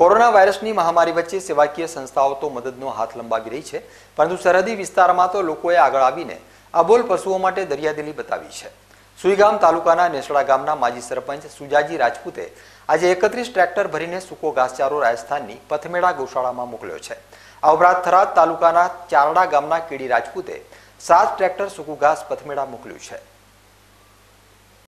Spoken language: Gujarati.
કોરોના વાયરસની મહામારી વચ્ચે સેવાકીય સંસ્થાઓ તો મદદનો હાથ લંબાવી રહી છે પરંતુ સરહદી વિસ્તારમાં તો લોકોએ આગળ આવીને અબોલ પશુઓ માટે દરિયાદિલી બતાવી છે સુઈગામ તાલુકાના નેસડા ગામના માજી સરપંચ સુજાજી રાજપૂતે આજે એકત્રીસ ટ્રેક્ટર ભરીને સૂકો ઘાસચારો રાજસ્થાનની પથમેળા ગૌશાળામાં મોકલ્યો છે આ ઉપરાંત થરાદ તાલુકાના ચારડા ગામના કીડી રાજપૂતે સાત ટ્રેક્ટર સૂકું ઘાસ પથમેળા મોકલ્યું છે